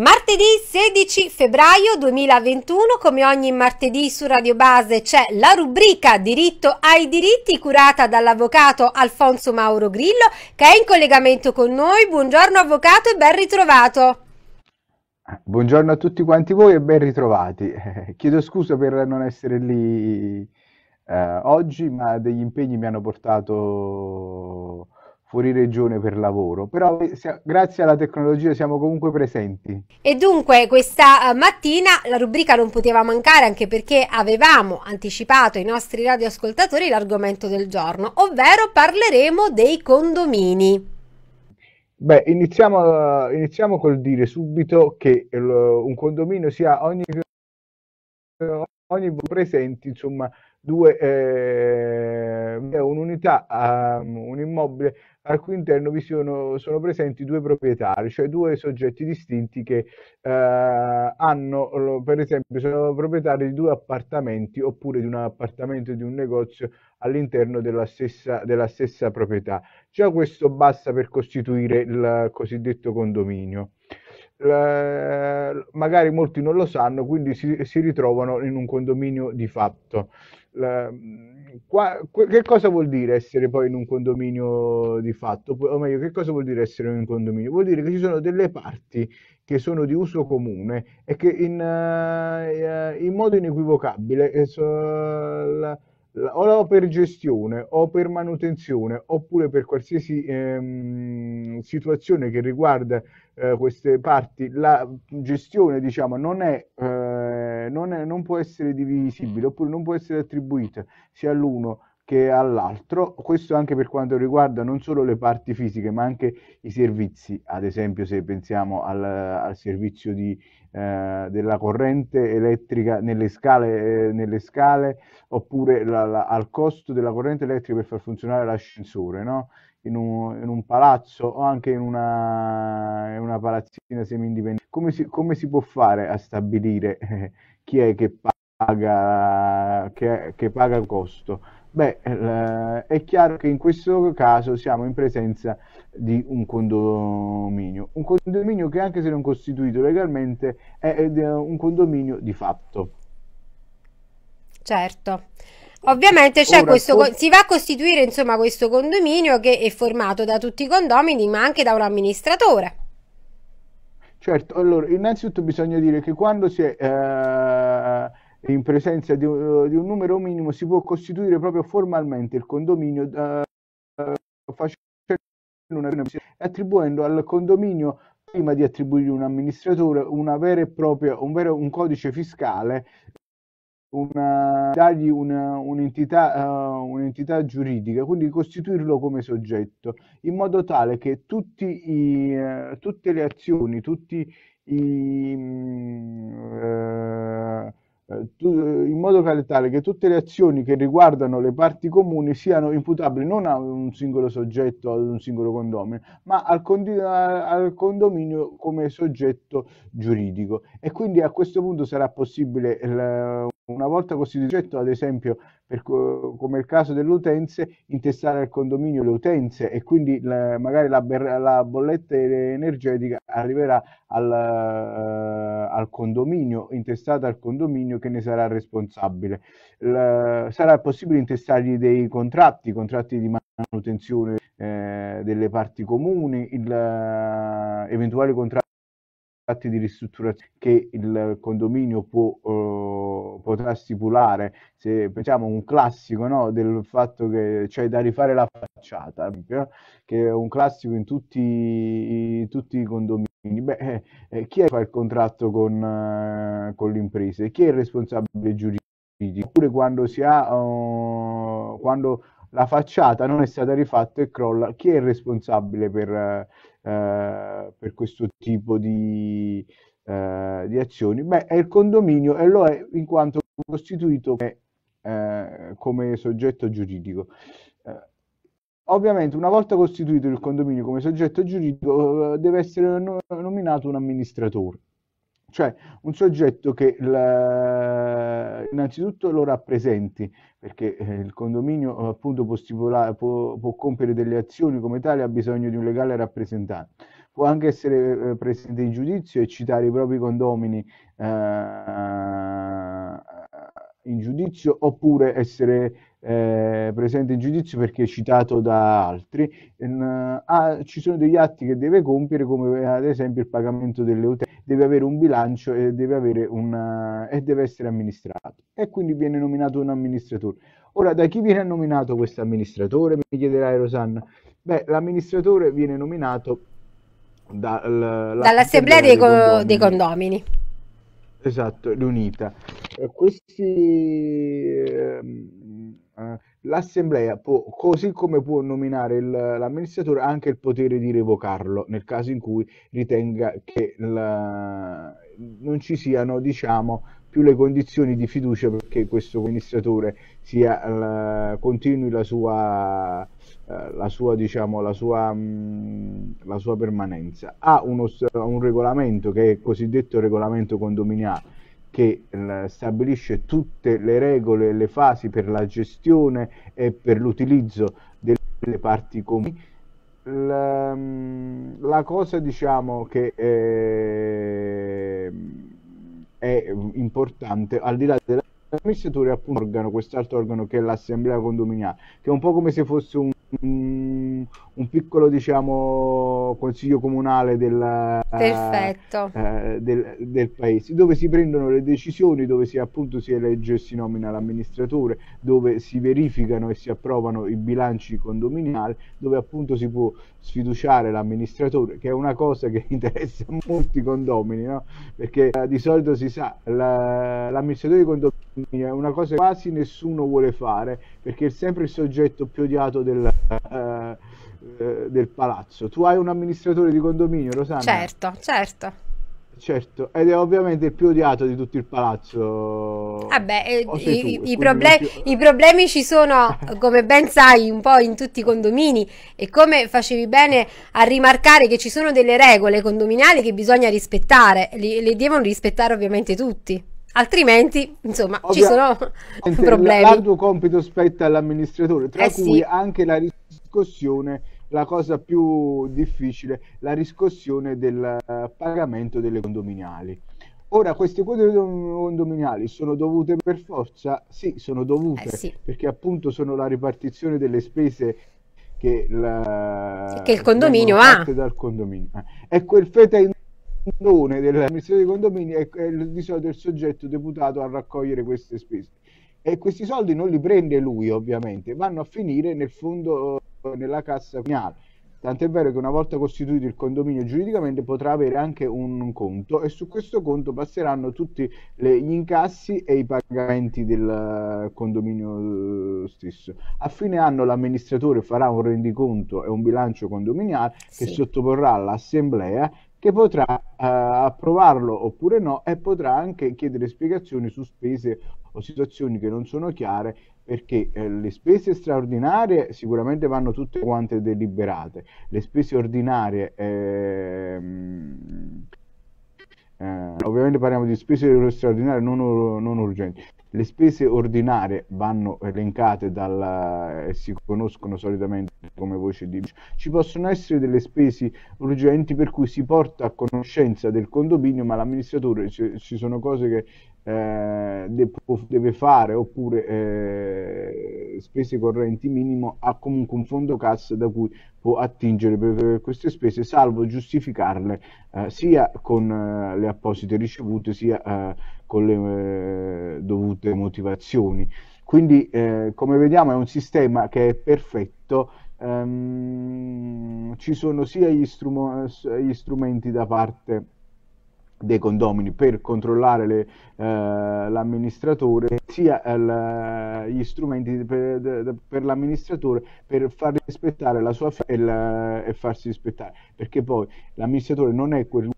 Martedì 16 febbraio 2021, come ogni martedì su Radio Base, c'è la rubrica Diritto ai diritti curata dall'avvocato Alfonso Mauro Grillo che è in collegamento con noi. Buongiorno avvocato e ben ritrovato. Buongiorno a tutti quanti voi e ben ritrovati. Chiedo scusa per non essere lì eh, oggi, ma degli impegni mi hanno portato fuori regione per lavoro, però eh, grazie alla tecnologia siamo comunque presenti. E dunque questa eh, mattina la rubrica non poteva mancare anche perché avevamo anticipato ai nostri radioascoltatori l'argomento del giorno, ovvero parleremo dei condomini. Beh, iniziamo, eh, iniziamo col dire subito che un condominio sia ogni ogni presente insomma due, eh, un'unità, um, un immobile al cui interno vi sono, sono, presenti due proprietari, cioè due soggetti distinti che eh, hanno, per esempio, sono proprietari di due appartamenti oppure di un appartamento e di un negozio all'interno della stessa, della stessa proprietà. Già questo basta per costituire il cosiddetto condominio eh, magari molti non lo sanno, quindi si, si ritrovano in un condominio di fatto. La, qua, che cosa vuol dire essere poi in un condominio di fatto? O meglio, che cosa vuol dire essere in un condominio? Vuol dire che ci sono delle parti che sono di uso comune e che in, uh, in modo inequivocabile eh, so, la, la, o per gestione o per manutenzione oppure per qualsiasi ehm, situazione che riguarda eh, queste parti, la gestione diciamo, non, è, eh, non, è, non può essere divisibile mm. oppure non può essere attribuita sia all'uno che all'altro, questo anche per quanto riguarda non solo le parti fisiche ma anche i servizi, ad esempio se pensiamo al, al servizio di, eh, della corrente elettrica nelle scale, eh, nelle scale oppure la, la, al costo della corrente elettrica per far funzionare l'ascensore, no? in un, in un palazzo o anche in una, in una palazzina semi-indipendente, come si, come si, può fare a stabilire chi è che paga, che, che paga il costo? Beh, eh, è chiaro che in questo caso siamo in presenza di un condominio, un condominio che anche se non costituito legalmente è un condominio di fatto. Certo. Ovviamente c'è Ora, questo, for- si va a costituire insomma questo condominio che è formato da tutti i condomini ma anche da un amministratore. Certo, allora innanzitutto bisogna dire che quando si è eh, in presenza di un, di un, numero minimo si può costituire proprio formalmente il condominio eh, attribuendo al condominio prima di attribuire un amministratore una vera e propria, un, vero, un codice fiscale una, dargli una, un'entità, uh, un'entità, giuridica, quindi costituirlo come soggetto, in modo tale che i, uh, tutte le azioni, tutti i, uh, in modo tale che tutte le azioni che riguardano le parti comuni siano imputabili non a un singolo soggetto, ad un singolo condominio, ma al, condi- al condominio come soggetto giuridico. E quindi a questo punto sarà possibile... Il, una volta costituito, ad esempio, per, come il caso delle utenze, intestare al condominio le utenze e quindi la, magari la, la, bolletta energetica arriverà al, al, condominio, intestata al condominio che ne sarà responsabile. La, sarà possibile intestargli dei contratti, contratti di manutenzione eh, delle parti comuni, il, eventuali contratti atti di ristrutturazione che il condominio può, eh, potrà stipulare, se pensiamo a un classico no, del fatto che c'è cioè, da rifare la facciata, che è un classico in tutti, tutti i condomini. Beh, eh, eh, chi è che fa il contratto con, eh, con l'impresa? Chi è il responsabile giuridico? Oppure quando si ha... Oh, quando la facciata non è stata rifatta e crolla. Chi è responsabile per, eh, per questo tipo di, eh, di, azioni? Beh, è il condominio e lo è in quanto costituito come, eh, come soggetto giuridico. Eh, ovviamente una volta costituito il condominio come soggetto giuridico eh, deve essere nominato un amministratore cioè un soggetto che la, innanzitutto lo rappresenti, perché eh, il condominio appunto può, stipula, può, può, compiere delle azioni come tale, ha bisogno di un legale rappresentante. Può anche essere eh, presente in giudizio e citare i propri condomini eh, in giudizio oppure essere eh, presente in giudizio perché citato da altri, in, eh, ah, ci sono degli atti che deve compiere come eh, ad esempio il pagamento delle utenze, deve avere un bilancio e deve, avere una, e deve essere amministrato e quindi viene nominato un amministratore. Ora, da chi viene nominato questo amministratore? Mi chiederai Rosanna. Beh, l'amministratore viene nominato da, dall'assemblea dei, co- dei condomini. Esatto, l'unita. Eh, questi eh, eh, l'assemblea può, così come può nominare il, l'amministratore, ha anche il potere di revocarlo nel caso in cui ritenga che la, non ci siano diciamo, più le condizioni di fiducia perché questo amministratore sia, la, eh, continui la sua, eh, la sua, diciamo, la sua, mm, sua permanenza. Ha uno, un regolamento che è il cosiddetto regolamento condominiale che eh, stabilisce tutte le regole e le fasi per la gestione e per l'utilizzo delle parti comuni. La, mm, la cosa diciamo che è, eh, è, importante al di là della amministratore appunto organo, quest'altro organo che è l'assemblea condominiale che è un po' come se fosse un Mm, un piccolo diciamo, consiglio comunale del, eh, del, del, paese dove si prendono le decisioni dove si appunto si elegge e si nomina l'amministratore dove si verificano e si approvano i bilanci condominiali dove appunto si può sfiduciare l'amministratore che è una cosa che interessa molti condomini no? perché eh, di solito si sa la, l'amministratore di condomini è una cosa che quasi nessuno vuole fare perché è sempre il soggetto più odiato del eh, eh, del palazzo. Tu hai un amministratore di condominio, lo sai? Certo, certo. Certo, ed è ovviamente il più odiato di tutto il palazzo. Vabbè, ah i, tu, i, problemi, più... i, problemi, ci sono, come ben sai, un po' in tutti i condomini e come facevi bene a rimarcare che ci sono delle regole condominiali che bisogna rispettare, le, le devono rispettare ovviamente tutti. Altrimenti, insomma, Ovvia, ci sono problemi. L'arduo compito spetta all'amministratore, tra eh cui sì. anche la riscossione, la cosa più difficile, la riscossione del uh, pagamento delle condominiali. Ora, queste quote condominiali sono dovute per forza? Sì, sono dovute, eh sì. perché appunto sono la ripartizione delle spese che, la, che il condominio ha. Condominio. Eh, e quel feta in condone della amministrazione dei condomini è, è di solito il soggetto deputato a raccogliere queste spese. E questi soldi non li prende lui, ovviamente, vanno a finire nel fondo, nella cassa finale. Tant'è vero che una volta costituito il condominio giuridicamente potrà avere anche un conto e su questo conto passeranno tutti le, gli incassi e i pagamenti del eh, condominio eh, stesso. A fine anno l'amministratore farà un rendiconto e un bilancio condominiale sì. che sottoporrà all'assemblea che potrà eh, approvarlo oppure no e potrà anche chiedere spiegazioni su spese o situazioni che non sono chiare perché eh, le spese straordinarie sicuramente vanno tutte quante deliberate, le spese ordinarie ehm, eh, ovviamente parliamo di spese straordinarie non, ur- non, urgenti. Le spese ordinarie vanno elencate dal, e eh, si conoscono solitamente come voce di... bilancio. Ci possono essere delle spese urgenti per cui si porta a conoscenza del condominio, ma l'amministratore ci, ci sono cose che eh, deve fare oppure eh, spese correnti minimo ha comunque un fondo cassa da cui può attingere per, queste spese salvo giustificarle eh, sia con eh, le apposite ricevute sia eh, con le eh, dovute motivazioni quindi come vediamo è un sistema che è perfetto ehm, ci sono sia gli, strum- gli strumenti da parte dei condomini per controllare le, eh, l'amministratore sia eh, la, gli strumenti per, per, l'amministratore per far rispettare la sua e, la, e farsi rispettare perché poi l'amministratore non è quell'uomo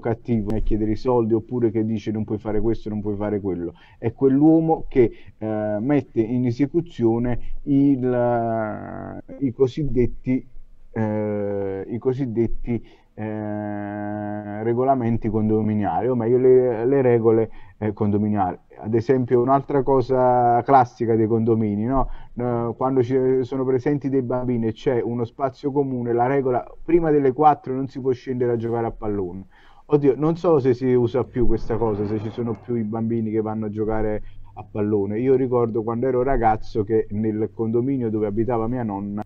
cattivo a chiedere i soldi oppure che dice non puoi fare questo, non puoi fare quello. È quell'uomo che eh, mette in esecuzione il, i cosiddetti, eh, i cosiddetti eh, regolamenti condominiali, o meglio le, le regole eh, condominiali. Ad esempio un'altra cosa classica dei condomini, no? quando ci sono presenti dei bambini e c'è uno spazio comune, la regola prima delle 4 non si può scendere a giocare a pallone. Oddio, non so se si usa più questa cosa, se ci sono più i bambini che vanno a giocare a pallone. Io ricordo quando ero ragazzo che nel condominio dove abitava mia nonna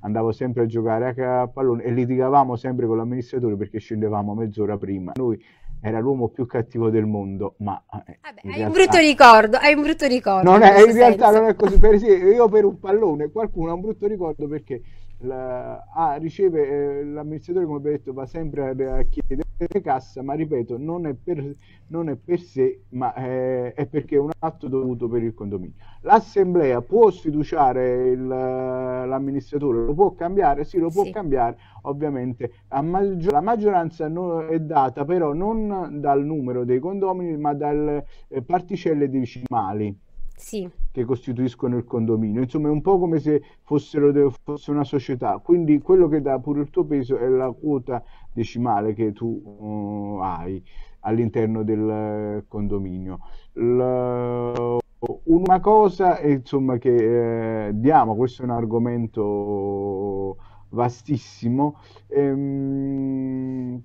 andavo sempre a giocare a pallone e litigavamo sempre con l'amministratore perché scendevamo mezz'ora prima. Lui era l'uomo più cattivo del mondo, ma... Eh, Vabbè, hai, realtà... un brutto ricordo, hai un brutto ricordo. Non è, in, in realtà non è così, per esempio io per un pallone, qualcuno ha un brutto ricordo perché la, ah, riceve eh, l'amministratore, come vi ho detto, va sempre a, a chiedere cassa, ma ripeto, non è per, non è per sé, ma è, eh, è perché è un atto dovuto per il condominio. L'assemblea può sfiduciare il, eh, l'amministratore, lo può cambiare? Sì, lo può sì. cambiare, ovviamente. La, maggior, la maggioranza no, è data però non dal numero dei condomini, ma dalle eh, particelle decimali sì. che costituiscono il condominio. Insomma, è un po' come se fossero, fosse una società. Quindi quello che dà pure il tuo peso è la quota decimale che tu uh, hai all'interno del condominio. La... Una cosa insomma, che eh, diamo, questo è un argomento vastissimo, ehm,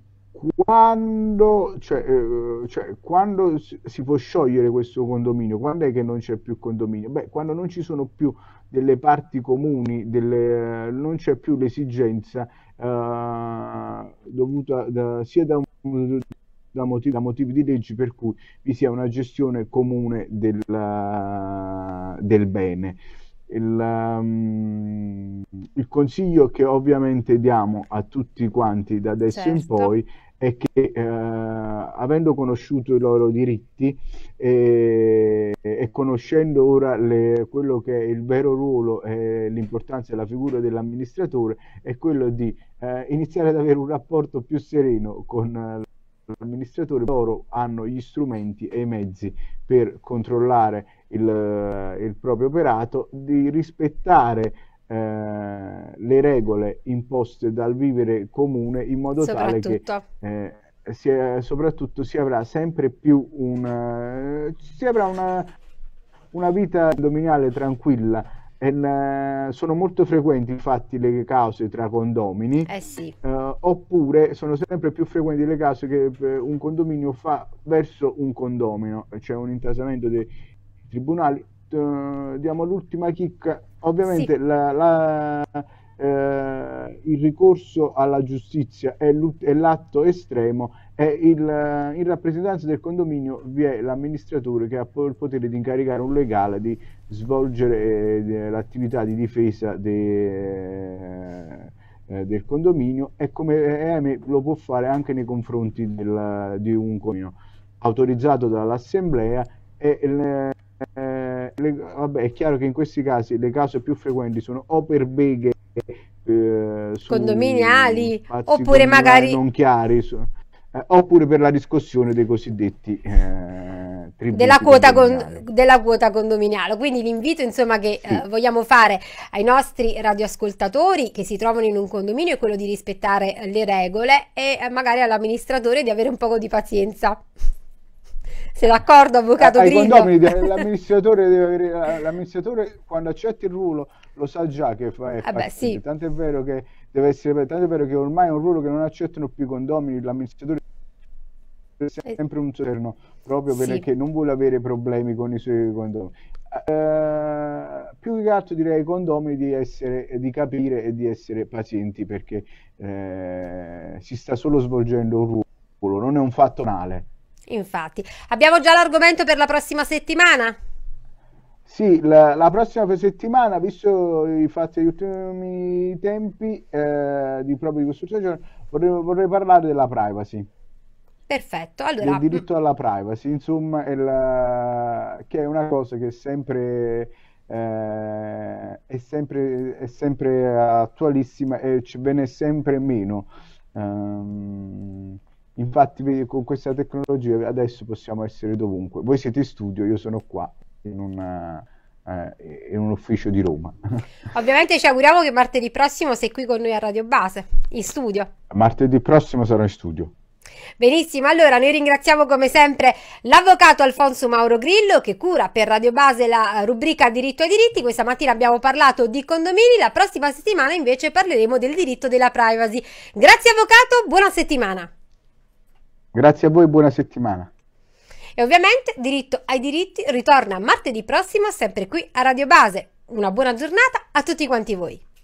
quando, cioè, eh, cioè, quando, si può sciogliere questo condominio? Quando è che non c'è più condominio? Beh, quando non ci sono più delle parti comuni, delle, non c'è più l'esigenza eh, dovuta da, sia da, da, motivi, da, motivi, di leggi per cui vi sia una gestione comune del, del bene il, um, il, consiglio che ovviamente diamo a tutti quanti da adesso certo. in poi è che eh, avendo conosciuto i loro diritti eh, e conoscendo ora le, quello che è il vero ruolo e l'importanza della figura dell'amministratore è quello di eh, iniziare ad avere un rapporto più sereno con amministratore, loro hanno gli strumenti e i mezzi per controllare il, il proprio operato, di rispettare eh, le regole imposte dal vivere comune in modo tale che eh, si soprattutto si avrà sempre più una, eh, si avrà una, una vita dominiale tranquilla En, eh, sono molto frequenti infatti le cause tra condomini, eh sì. eh, oppure sono sempre più frequenti le cause che eh, un condominio fa verso un condomino, cioè un intasamento dei tribunali. Eh, diamo l'ultima chicca, ovviamente sì. la, la eh, il ricorso alla giustizia è, è l'atto estremo e il, eh, in rappresentanza del condominio vi è l'amministratore che ha il potere di incaricare un legale di svolgere eh, l'attività di difesa de, eh, eh del condominio e come eh, lo può fare anche nei confronti del, di un condominio autorizzato dall'assemblea e eh, le, le, vabbè, è chiaro che in questi casi le cause più frequenti sono o per beghe eh, condominiali oppure eh, magari non chiari su, eh, oppure per la discussione dei cosiddetti eh, tributi della quota, con, della quota condominiale. Quindi l'invito insomma che sì. eh, vogliamo fare ai nostri radioascoltatori che si trovano in un condominio è quello di rispettare eh, le regole e eh, magari all'amministratore di avere un po' di pazienza. Sei d'accordo, avvocato Grillo? L'amministratore, avere, l'amministratore, quando accetti il ruolo lo sa già che fa, è ah beh, sì. tanto è vero che deve essere tanto è vero che ormai è un ruolo che non accettano più i condomini, l'amministratore è eh, sempre un cerno proprio sì. perché non vuole avere problemi con i suoi condomini. Uh, più che altro direi ai condomini di, essere, di capire e di essere pazienti perché eh, si sta solo svolgendo un ruolo, non è un fatto male. Infatti, abbiamo già l'argomento per la prossima settimana? Sì, la, la prossima settimana, visto i fatti degli ultimi tempi eh, di proprio di questo social, vorrei, vorrei parlare della privacy. Perfetto, allora... Il diritto mm. alla privacy, insomma, è la... che è una cosa che è sempre, eh, è sempre, è sempre attualissima e ci viene sempre meno. Um, infatti con questa tecnologia adesso possiamo essere dovunque. Voi siete in studio, io sono qua in una, eh, eh, in un ufficio di Roma. Ovviamente ci auguriamo che martedì prossimo sei qui con noi a Radio Base, in studio. Martedì prossimo sarò in studio. Benissimo, allora noi ringraziamo come sempre l'avvocato Alfonso Mauro Grillo che cura per Radio Base la rubrica diritto ai diritti. Questa mattina abbiamo parlato di condomini, la prossima settimana invece parleremo del diritto della privacy. Grazie avvocato, buona settimana. Grazie a voi, buona settimana. E ovviamente diritto ai diritti ritorna martedì prossimo sempre qui a Radio Base. Una buona giornata a tutti quanti voi.